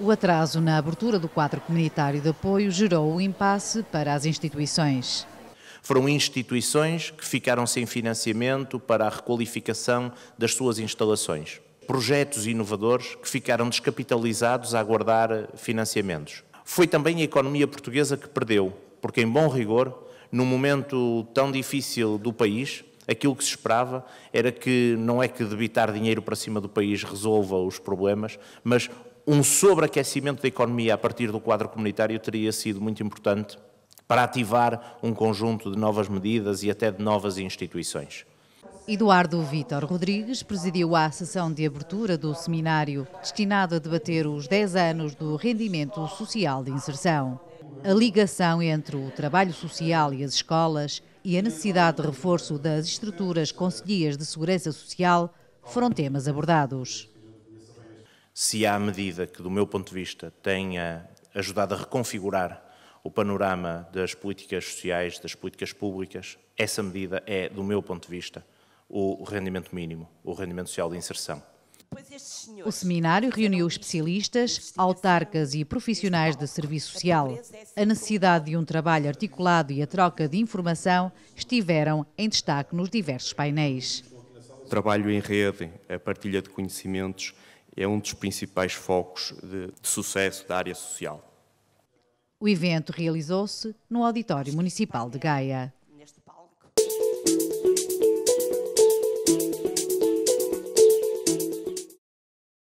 O atraso na abertura do quadro comunitário de apoio gerou o um impasse para as instituições. Foram instituições que ficaram sem financiamento para a requalificação das suas instalações. Projetos inovadores que ficaram descapitalizados a aguardar financiamentos. Foi também a economia portuguesa que perdeu, porque, em bom rigor, num momento tão difícil do país, Aquilo que se esperava era que não é que debitar dinheiro para cima do país resolva os problemas, mas um sobreaquecimento da economia a partir do quadro comunitário teria sido muito importante para ativar um conjunto de novas medidas e até de novas instituições. Eduardo Vítor Rodrigues presidiu a sessão de abertura do seminário destinado a debater os 10 anos do rendimento social de inserção. A ligação entre o trabalho social e as escolas e a necessidade de reforço das estruturas conselhias de segurança social foram temas abordados. Se há medida que, do meu ponto de vista, tenha ajudado a reconfigurar o panorama das políticas sociais, das políticas públicas, essa medida é, do meu ponto de vista, o rendimento mínimo, o rendimento social de inserção. O seminário reuniu especialistas, autarcas e profissionais de serviço social. É a necessidade de um trabalho articulado e a troca de informação estiveram em destaque nos diversos painéis. O trabalho em rede, a partilha de conhecimentos, é um dos principais focos de, de sucesso da área social. O evento realizou-se no Auditório Municipal de Gaia.